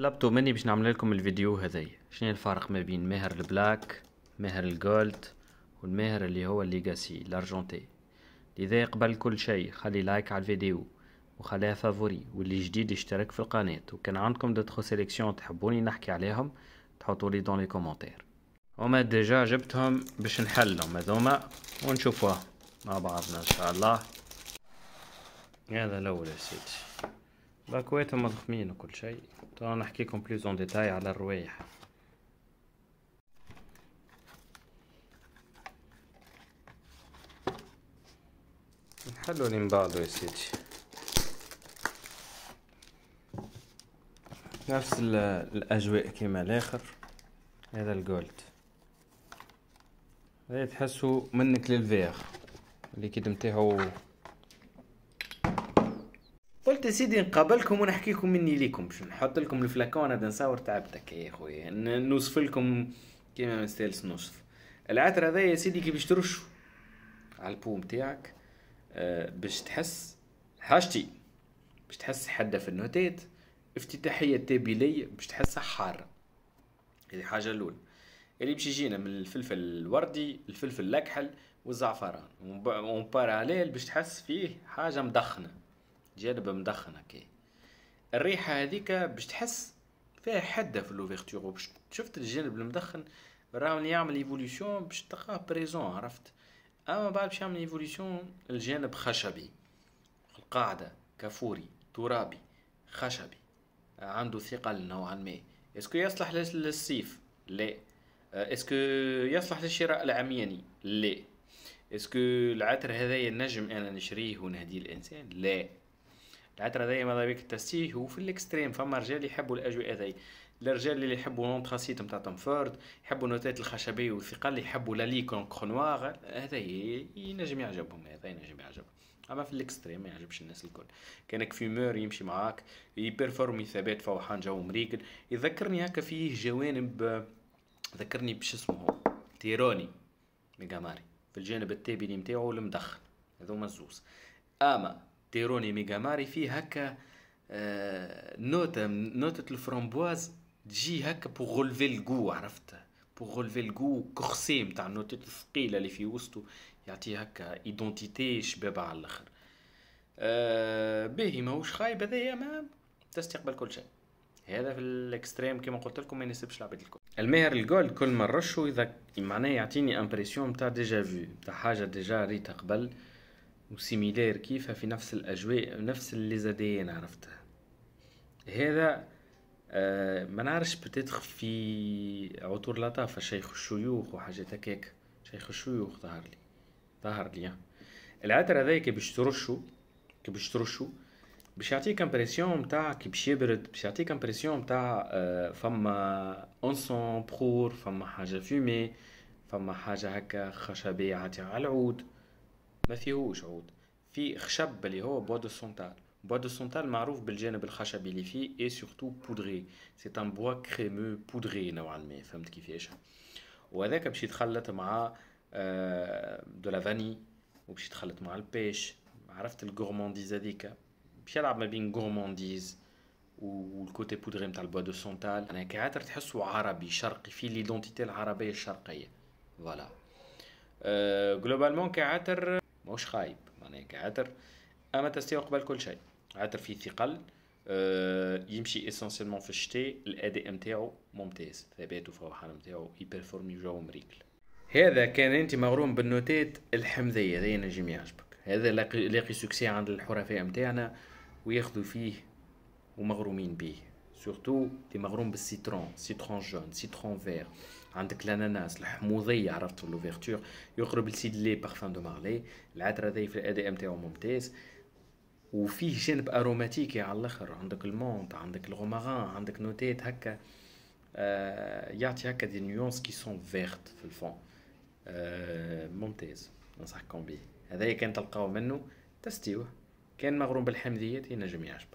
لابتو مني باش نعمل لكم الفيديو هذايا شنو الفرق ما بين ماهر البلاك ماهر الجولد والماهر اللي هو الليغاسي لارجونتي لذا قبل كل شيء خلي لايك على الفيديو وخليها فافوري واللي جديد يشترك في القناة وكان عندكم دوتخ سيليكسيون تحبوني نحكي عليهم تحطوا لي دون لي كومونتير هما ديجا جبتهم باش نحلهم هذوما ونشوفوها مع بعضنا ان شاء الله هذا الاول يا سيدي باكويت هما ضخمين وكل شيء تو نحكيكم بليز اون ديتاي على الروايح نحلو لي من بعضو يا سيدي نفس الاجواء كيما الاخر هذا الجولد هذا تحسو منك للفيغ اللي كي نتاعو قلت يا سيدي نقابلكم ونحكيكم مني ليكم باش نحط لكم الفلاكون هذا نصور تعبتك يا خويا نوصف لكم كيما مستالس نوصف العطر هذا يا سيدي كي باش ترشو على البو نتاعك آه، باش تحس حاجتي باش تحس حده في النوتات افتتاحيه تابيلي باش تحسها حاره هذه حاجه الاولى اللي باش يجينا من الفلفل الوردي الفلفل الاكحل والزعفران ومن باراليل باش تحس فيه حاجه مدخنه جانب مدخن هكا الريحه هذيك باش تحس فيها حده في لوفيرتور وباش شفت الجانب المدخن راهو يعمل ايفوليسيون باش تلقاه بريزون عرفت اما بعد باش يعمل ايفوليسيون الجانب خشبي القاعده كفوري ترابي خشبي عنده ثقل نوعا ما اسكو يصلح للسيف لا اسكو يصلح للشراء العمياني لا اسكو العطر هذايا نجم انا نشريه ونهديه الانسان لا العتره ذي ماذا بيك تستيه وفي الاكستريم فما رجال يحبوا الاجواء ذي الرجال اللي يحبوا لونتراسيت نتاع توم فورد يحبوا النوتات الخشبيه والثقل يحبوا لا ليكون كرونوار هذا ينجم يعجبهم هذا ينجم يعجبهم اما في الاكستريم ما يعجبش الناس الكل كانك مور يمشي معاك يبرفورمي ثبات فوحان جو مريكل يذكرني هكا فيه جوانب ذكرني بش اسمه تيروني ميغاماري في الجانب التابعي نتاعو المدخن هذوما الزوز اما تيروني ميغاماري فيه هكا آه، نوتة نوتة الفرامبواز تجي هكا بو غولفي الكو عرفت بو غولفي الكو كخسي متاع النوتات الثقيلة اللي في وسطو يعطيه هكا ايدونتيتي شبابة على الاخر آه، باهي ماهوش خايب هذايا ما تستقبل كل شيء هذا في الاكستريم كما قلت لكم ما يناسبش العباد الكل الماهر الجول كل ما نرشو اذا معناه يعطيني امبرسيون نتاع ديجا فيو نتاع حاجه ديجا ريتها قبل آه وسيميلير كيفها في نفس الأجواء نفس اللي زادين عرفتها هذا آه، ما نعرفش بتدخ في عطور لطافة شيخ الشيوخ وحاجات هكاك شيخ الشيوخ ظهر لي ظهر لي العطر هذايا كي باش ترشو كي باش ترشو باش يعطيك امبرسيون متاع كي باش يبرد باش يعطيك امبرسيون متاع آه، فما انسون بخور فما حاجة فيمي فما حاجة هكا خشبية عاتية على العود ما فيهوش عود في خشب اللي هو بوا دو سونتال بوا دو سونتال معروف بالجانب الخشبي اللي فيه اي سورتو بودري سي ان بوا كريمو بودري نوعا ما فهمت كيفاش وهذاك باش يتخلط مع دو لا فاني وباش يتخلط مع البيش عرفت الغورمانديز هذيك باش يلعب ما بين غورمانديز والكوتي بودري نتاع البوا دو سونتال انا كعاتر تحسو عربي شرقي في ليدونتيتي العربيه الشرقيه فوالا جلوبالمون كعاتر مش خايب معناها عاتر اما تستوى قبل كل شيء عاتر فيه ثقل أه يمشي اسونسيلمون في الشتاء ام تاعو ممتاز ثبات وفوحان نتاعو يبرفورمي جو مريكل هذا كان انت مغروم بالنوتات الحمديه هذا نجم يعجبك هذا لاقي لاقي سكسي عند الحرفاء نتاعنا وياخذوا فيه ومغرومين به سورتو اللي مغروم بالسيترون سيترون جون سيترون فير عندك الاناناس الحموضيه عرفت في لوفيرتور يقرب لسيد لي بارفان دو مارلي العطر هذا في الاداء نتاعو ممتاز وفيه جانب اروماتيكي على الاخر عندك المونت عندك الغوماران عندك نوتات هكا آه، يعطي هكا دي نيونس كي سون فيرت في الفون آه، ممتاز ننصحكم به هذايا كان تلقاو منه تستيوه كان مغروم بالحمضيات ينجم يعجبك